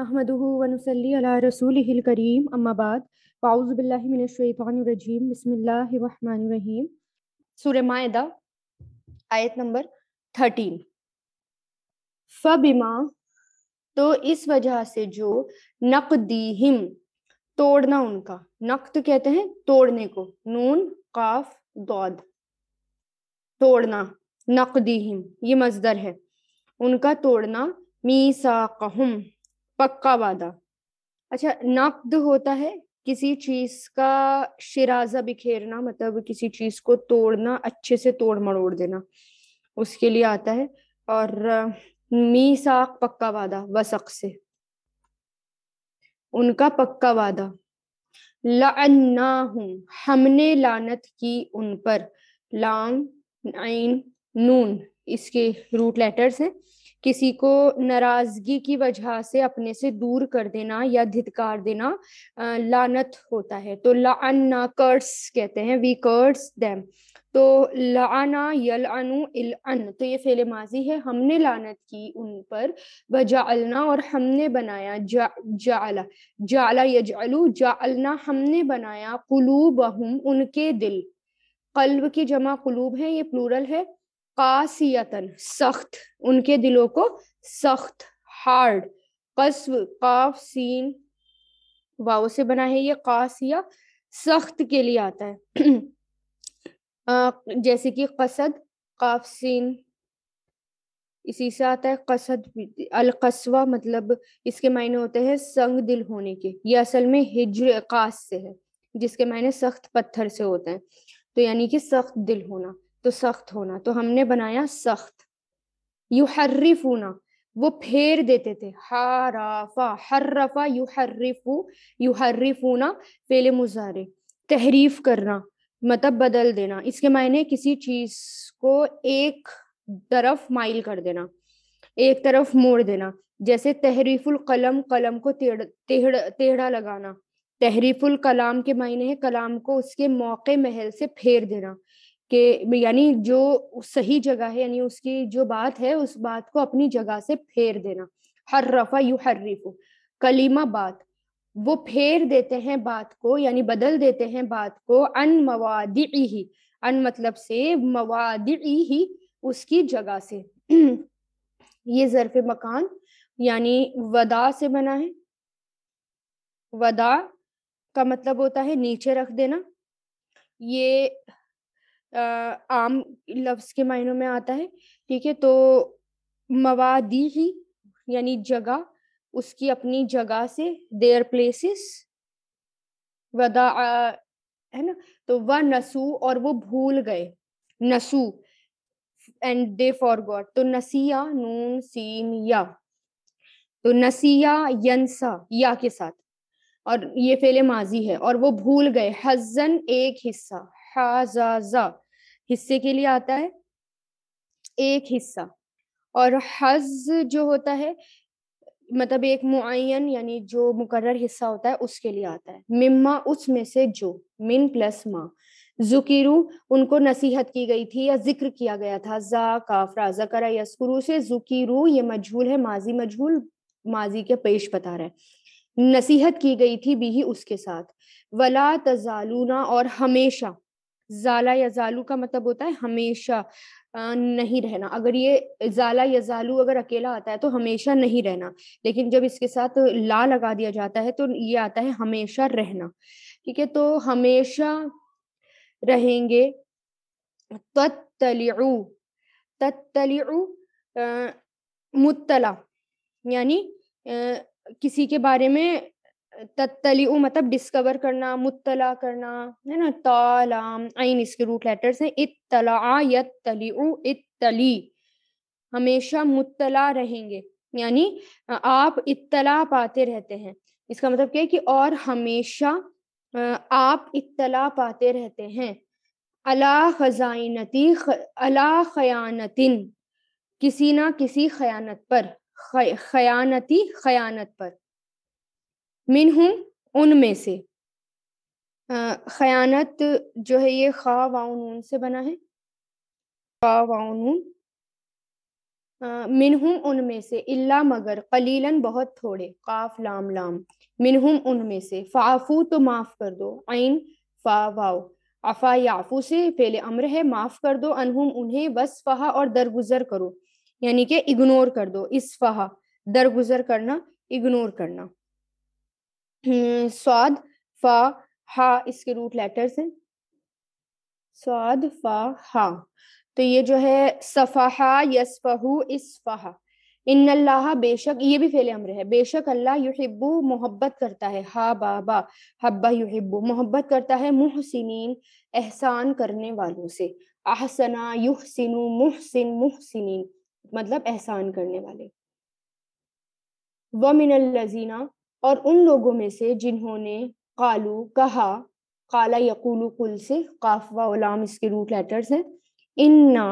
नहमदनसली रसूल करीम अम्माबाद पाउज़बिल्लिमिनशैतरजीम बसमीम सूर आयत नंबर थर्टीन फ़बिमा तो इस वजह से जो नकदीहिम तोड़ना उनका नक्त कहते हैं तोड़ने को नून काफ दौद तोड़ना हिम ये मजदर है उनका तोड़ना मीसा कहम पक्का वादा अच्छा नक्द होता है किसी चीज का शिराजा बिखेरना मतलब किसी चीज को तोड़ना अच्छे से तोड़ मरोड़ देना उसके लिए आता है और मीसाक पक्का वादा वसक से उनका पक्का वादा लाना हूँ हमने लानत की उन पर लाम नून इसके रूट लेटर्स हैं किसी को नाराजगी की वजह से अपने से दूर कर देना या धितकार देना लानत होता है तो लाना कर्स कहते हैं वी कर्स दैम तो लाना यल अनु इल अन तो ये फेले माजी है हमने लानत की उन पर व और हमने बनाया जा जाला जाला जालना हमने बनाया हम उनके दिल कल्ब की जमा कुलूब है ये प्लूरल है कासियतन सख्त उनके दिलों को सख्त हार्ड कस्व काफ सीन वाओ से बना है ये कासिया सख्त के लिए आता है जैसे कि कसद काफ सीन इसी से आता है कसद अलकसवा मतलब इसके मायने होते हैं संग दिल होने के ये असल में हिजर कास से है जिसके मायने सख्त पत्थर से होते हैं तो यानी कि सख्त दिल होना तो सख्त होना तो हमने बनाया सख्त यू होना वो फेर देते थे हराफा हर्रफा यू हर्रिफ यू होना फेले मुजारे तहरीफ करना मतलब बदल देना इसके मायने किसी चीज को एक तरफ माइल कर देना एक तरफ मोड़ देना जैसे तहरीफुल कलम कलम को टेढ़ टेढ़ टेढ़ा लगाना तहरीफुल कलाम के मायने है कलाम को उसके मौके महल से फेर देना कि यानी जो सही जगह है यानी उसकी जो बात है उस बात को अपनी जगह से फेर देना हर रफा यू हर रिफो कलीमा बात वो फेर देते हैं बात को यानी बदल देते हैं बात को अन मवादी ही अन मतलब से मवादी ही उसकी जगह से ये जरफ मकान यानी वदा से बना है वदा का मतलब होता है नीचे रख देना ये आम लफ्ज के मायनों में आता है ठीक है तो मवादी ही यानी जगह उसकी अपनी जगह से देयर प्लेसेस वदा है ना तो वह नसू और वो भूल गए नसू एंड दे फॉर गॉड तो नसिया नून सीन या तो नसिया यंसा या के साथ और ये फेले माजी है और वो भूल गए हजन एक हिस्सा हजाजा हिस्से के लिए आता है एक हिस्सा और हज जो होता है मतलब एक मुआन यानी जो मुकर्र हिस्सा होता है उसके लिए आता है मिम्मा उसमें से जो मिन प्लस माँ जुकीरू उनको नसीहत की गई थी या जिक्र किया गया था जा काफरा जकरा यस्कुरु से जुकीरू ये मजहूल है माजी मजहूल माजी के पेश बता रहा है नसीहत की गई थी भी उसके साथ वला तजालूना और हमेशा जाला या जालू का मतलब होता है हमेशा नहीं रहना अगर ये जाला या जालू अगर अकेला आता है तो हमेशा नहीं रहना लेकिन जब इसके साथ ला लगा दिया जाता है तो ये आता है हमेशा रहना ठीक है तो हमेशा रहेंगे तत्तलिउ तत्तलिउ मुत्तला यानी किसी के बारे में तत्तली मतलब डिस्कवर करना मुत्तला करना है ना तालाम आइन इसके रूट लेटर्स हैं इत्तला यत्तली इत्तली हमेशा मुत्तला रहेंगे यानी आप इत्तला पाते रहते हैं इसका मतलब क्या है कि और हमेशा आप इत्तला पाते रहते हैं अला खजाइनती अला खयानतिन किसी ना किसी खयानत पर खयानती खयानत पर मिन हूँ उनमें से खयानत जो है ये खा वाउनून से बना है खा वाउनून मिनहुम उनमें से इल्ला मगर कलीलन बहुत थोड़े काफ लाम लाम मिनहुम उनमें से फाफू तो माफ़ कर दो आइन फा वाओ अफा याफू से पहले अम्र है माफ़ कर दो अनहुम उन्हें बस फहा और दरगुजर करो यानी कि इग्नोर कर दो इस फहा दरगुजर करना इग्नोर करना हम्म, स्वाद फा हा इसके रूट लेटर्स हैं स्वाद फा हा तो ये जो है सफाहा यसफहू इसफहा इन अल्लाह बेशक ये भी फेले अम्र है बेशक अल्लाह युहिब्बू मोहब्बत करता है हा बाबा हब्बा युहिब्बू मोहब्बत करता है मुहसिनीन एहसान करने वालों से आहसना युहसिनु मुहसिन मुहसिनीन मतलब एहसान करने वाले वमिन लजीना और उन लोगों में से जिन्होंने कालू कहा काला यकुल कुल से काफवा उलाम इसके रूट लेटर्स हैं इन्ना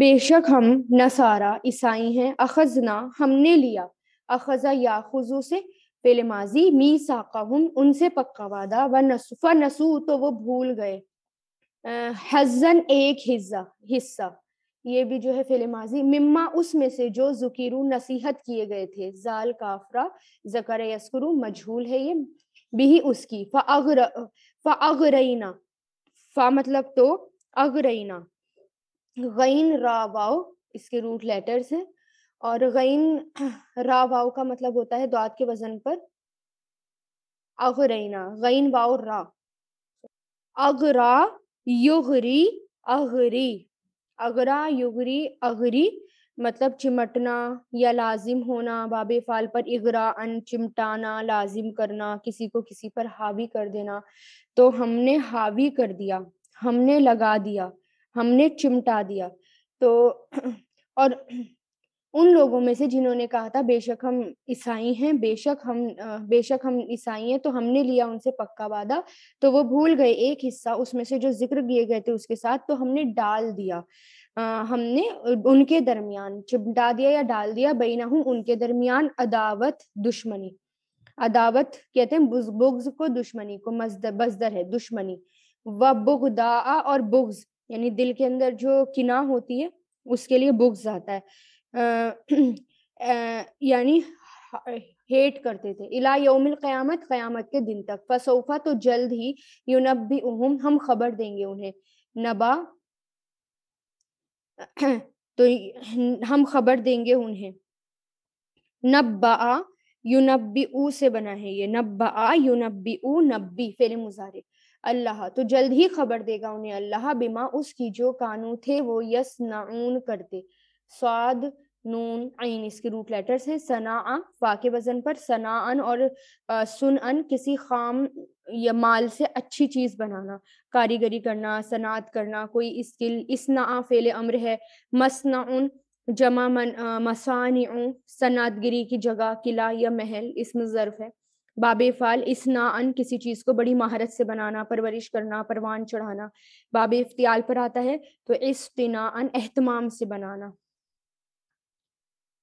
बेशक हम नसारा ईसाई हैं अखजना हमने लिया अखजा या खुजू से पहले माजी मी साकाहुम उनसे पक्का वादा व नसुफा नसू तो वो भूल गए हजन एक हिस्सा हिस्सा ये भी जो है फेले माजी मिम्मा उसमें से जो जुकीरू नसीहत किए गए थे जाल काफरा जकर यस्करू मजहूल है ये भी उसकी फ़र फ़रना फ़ा मतलब तो अगरना गैन रावाओ इसके रूट लेटर्स हैं और गैन रावाओ का मतलब होता है दाद के वजन पर अगरना गैन वाओ रा अगरा युगरी अगरी अगरा युगरी अगरी मतलब चिमटना या लाजिम होना बाबे फाल पर इगरा अन चिमटाना लाजिम करना किसी को किसी पर हावी कर देना तो हमने हावी कर दिया हमने लगा दिया हमने चिमटा दिया तो और उन लोगों में से जिन्होंने कहा था बेशक हम ईसाई हैं बेशक हम बेशक हम ईसाई हैं तो हमने लिया उनसे पक्का वादा तो वो भूल गए एक हिस्सा उसमें से जो जिक्र किए गए थे उसके साथ तो हमने डाल दिया आ, हमने उनके दरमियान चिपटा दिया या डाल दिया बई ना हूं उनके दरमियान अदावत दुश्मनी अदावत कहते हैं बुग्ज को दुश्मनी को मजदर बजदर है दुश्मनी व बुगदा और बुग्ज यानी दिल के अंदर जो किना होती है उसके लिए बुग्ज आता है यानी हेट करते थे इला यौमिल क़यामत क़यामत के दिन तक फसोफा तो जल्द ही यूनब भी उहुम हम खबर देंगे उन्हें नबा तो हम खबर देंगे उन्हें नब्बा यूनबी ऊ से बना है ये नब्बा यूनबी ऊ नब्बी फेरे मुजारे अल्लाह तो जल्द ही खबर देगा उन्हें अल्लाह बिमा उसकी जो कानू थे वो यस नाउन करते स्वाद नून आइन इसके रूट लेटर्स हैं सना वाक़ वज़न पर अन और सुन अन किसी खाम या माल से अच्छी चीज़ बनाना कारीगरी करना सनात करना कोई स्किल इसना फेले अम्र है मसना जमा मन मसानी सनातगिरी की जगह किला या महल इसमें जरफ़ है बाबे फाल ना अन किसी चीज़ को बड़ी महारत से बनाना परवरिश करना परवान चढ़ाना बाब इफ्तियाल पर आता है तो इस अन एहतमाम से बनाना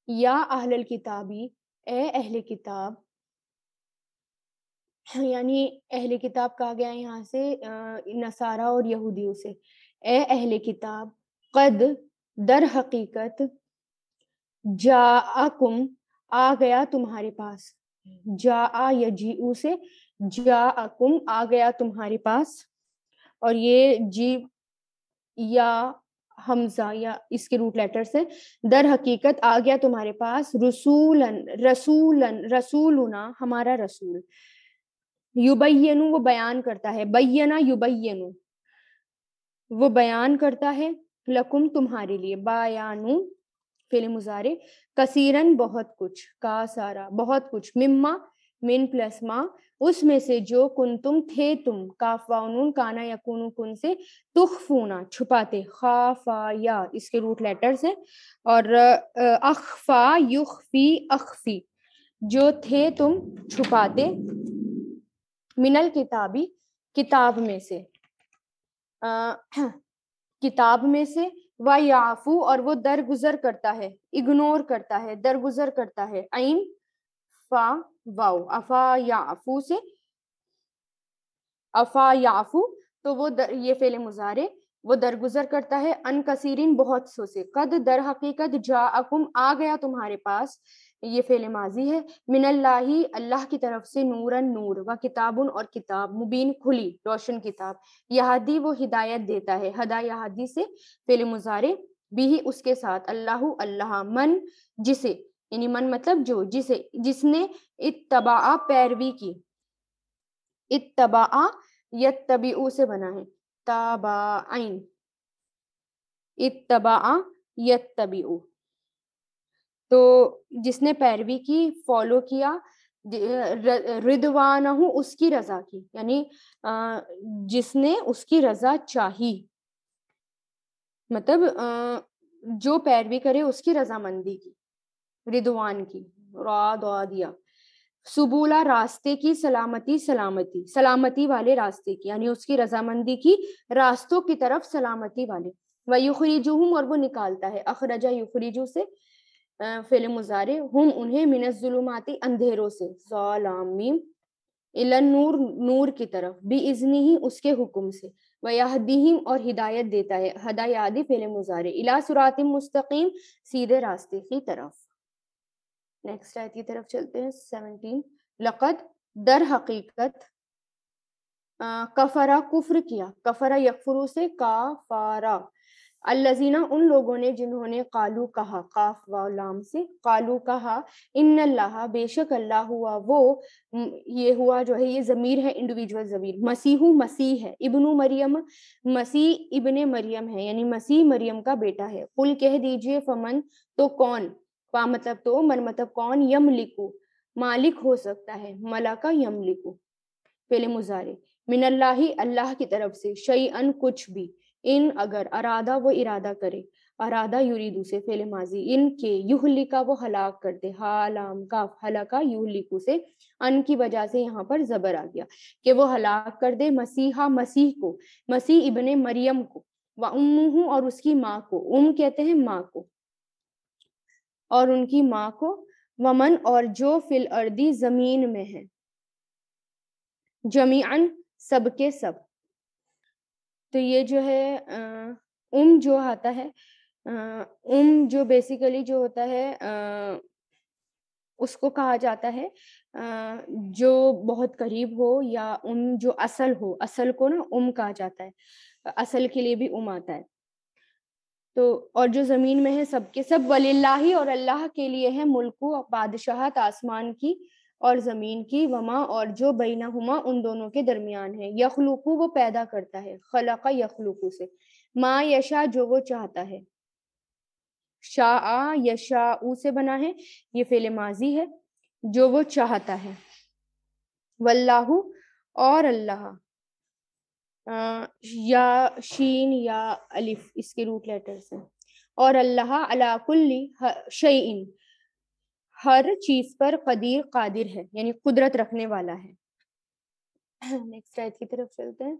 या अहल किताबी ए अहल किताब यानी अहल किताब कहा गया यहाँ से नसारा और यहूदियों से ए अहल किताब कद दर हकीकत जा आकुम आ गया तुम्हारे पास जा आ ऊ से जा आकुम आ गया तुम्हारे पास और ये जी या हमजा या इसके रूट लेटर से दर हकीकत आ गया तुम्हारे पास रसूलन रसूलन रसूलुना हमारा रसूल युबैनु वो बयान करता है बैना युबैनु वो बयान करता है लकुम तुम्हारे लिए बयानु फिल मुजारे कसीरन बहुत कुछ का सारा बहुत कुछ मिम्मा मिन प्लस मा उसमें से जो कुन तुम थे तुम काफ वाउनून काना या कुनु कुन से तुखफूना छुपाते खाफा या इसके रूट लेटर्स हैं और अखफा युखफी अखफी जो थे तुम छुपाते मिनल किताबी किताब में से आ, किताब में से वह याफू और वो दरगुजर करता है इग्नोर करता है दरगुजर करता है ऐन फा वाओ अफा याफू से अफा याफू तो वो दर, ये फेले मुजारे वो दरगुजर करता है अन कसीरिन बहुत सो से कद दर हकीकत जा अकुम आ गया तुम्हारे पास ये फेले माजी है मिनल्लाही अल्लाह की तरफ से नूरन नूर व किताबुन और किताब मुबीन खुली रोशन किताब यहादी वो हिदायत देता है हदा यहादी से फेले मुजारे भी ही उसके साथ अल्लाह अल्लाह मन जिसे यानी मन मतलब जो जिसे जिसने इतबा पैरवी की इतबा यबी ऊ से बना है तबा इतबा यबी तो जिसने पैरवी की फॉलो किया रिदवान उसकी रजा की यानी जिसने उसकी रजा चाही मतलब जो पैरवी करे उसकी रजामंदी की रिदवान की रा दुआ दिया सुबूला रास्ते की सलामती सलामती सलामती वाले रास्ते की यानी उसकी रजामंदी की रास्तों की तरफ सलामती वाले वह युखरीजू हूँ और वो निकालता है अखरजा युखरीजू से फिल मुजारे हम उन्हें मिनजुलुमाती अंधेरों से सलामीम इलन नूर नूर की तरफ भी इजनी ही उसके हुक्म से वहदीम और हिदायत देता है हदायादी फेल मुजारे इला सुरात मुस्तकीम सीधे रास्ते की तरफ नेक्स्ट आयत की तरफ चलते हैं सेवनटीन लकद दर हकीकत आ, कफरा कुफर किया कफरा यकफरू से काफारा अल्लाजीना उन लोगों ने जिन्होंने कालू कहा काफ वाम से कालू कहा इन अल्लाह बेशक अल्लाह हुआ वो ये हुआ जो है ये ज़मीर है इंडिविजुअल ज़मीर मसीहू मसीह है इब्नु मरियम मसीह इब्ने मरियम है यानी मसीह मरियम का बेटा है कुल कह दीजिए फमन तो कौन पा मतलब तो मन मतलब कौन यम लिखू मालिक हो सकता है मला का यम लिखू पहले मुजारे मिनल्ला अल्लाह की तरफ से शई अन कुछ भी इन अगर अरादा वो इरादा करे अरादा यूरी दूसरे फेले माजी इनके युहलिका वो हलाक कर दे हालाम काफ हलाका युहलिकू से अन की वजह से यहाँ पर जबर आ गया कि वो हलाक कर दे मसीहा मसीह को मसीह इबन मरियम को व उम्मू और उसकी माँ को उम कहते हैं माँ को और उनकी माँ को वमन और जो फिल अर्दी जमीन में है जमीन सबके सब तो ये जो है आ, उम जो आता है आ, उम जो बेसिकली जो होता है आ, उसको कहा जाता है जो बहुत करीब हो या उम जो असल हो असल को ना उम कहा जाता है असल के लिए भी उम आता है तो और जो जमीन में है सबके सब वलिल्ला और अल्लाह के लिए है मुल्क बादशाहत आसमान की और ज़मीन की वमा और जो बैना हुमा उन दोनों के दरमियान है यखलूकू वो पैदा करता है खलाका यखलूकू से माँ यशा जो वो चाहता है शाह यशा से बना है ये फेले माजी है जो वो चाहता है वल्लाहु और अल्लाह या शीन या अलिफ इसके रूट लेटर्स हैं और अल्लाह अलाकुल्ली शईन हर चीज पर कदीर कादिर है यानी कुदरत रखने वाला है नेक्स्ट आयत की तरफ चलते हैं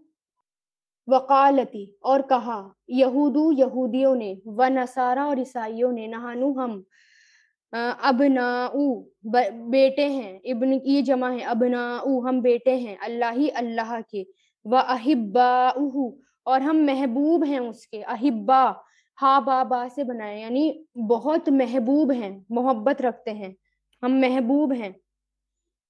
वकालती और कहा यहूदू यहूदियों ने व नसारा और ईसाइयों ने नहानु हम अबनाऊ बेटे हैं इबन ये जमा है अबनाऊ हम बेटे हैं अल्लाह ही अल्लाह के व अहिब्बा और हम महबूब हैं उसके अहिब्बा हा बा बा से बनाए यानी बहुत महबूब हैं मोहब्बत रखते हैं हम महबूब हैं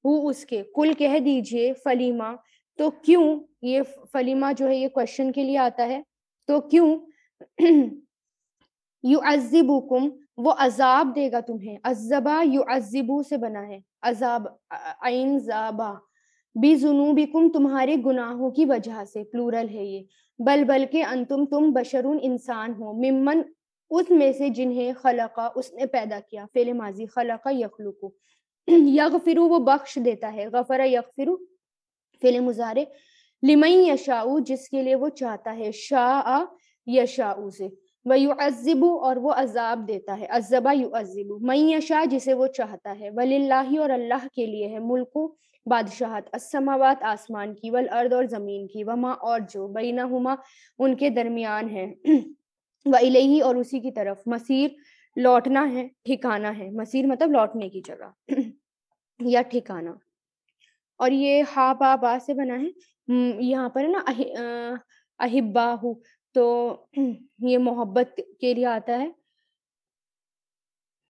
हु उसके कुल कह दीजिए फलीमा तो क्यों ये फलीमा जो है ये क्वेश्चन के लिए आता है तो क्यों यू अजिबुकुम वो अजाब देगा तुम्हें अजबा यू अजीबू से बना है अजाब आइन जाबा बी जुनूबिकुम तुम्हारे गुनाहों की वजह से प्लूरल है ये बल बल के अंतुम तुम बशरुन इंसान हो उस में से जिन्हें खलका उसने पैदा किया फेल माजी खलका यखलुकू फिर वो बख्श देता है गफरा फिर फेले मुजारे लिमई यशाऊ जिसके लिए वो चाहता है शाह यशाऊ से व युअज़िबु और वो अजाब देता है अजबा युअज़िबु मैशा जिसे वो चाहता है वलिल्लाही और अल्लाह के लिए है मुल्को बादशाहत असमावत आसमान की वल अर्द और ज़मीन की वमा और जो बीना हुमा उनके दरमियान है व इलेही और उसी की तरफ मसीर लौटना है ठिकाना है मसीर मतलब लौटने की जगह या ठिकाना और ये हा बा से बना है यहाँ पर है ना अहि, अहिब्बाहू तो ये मोहब्बत के लिए आता है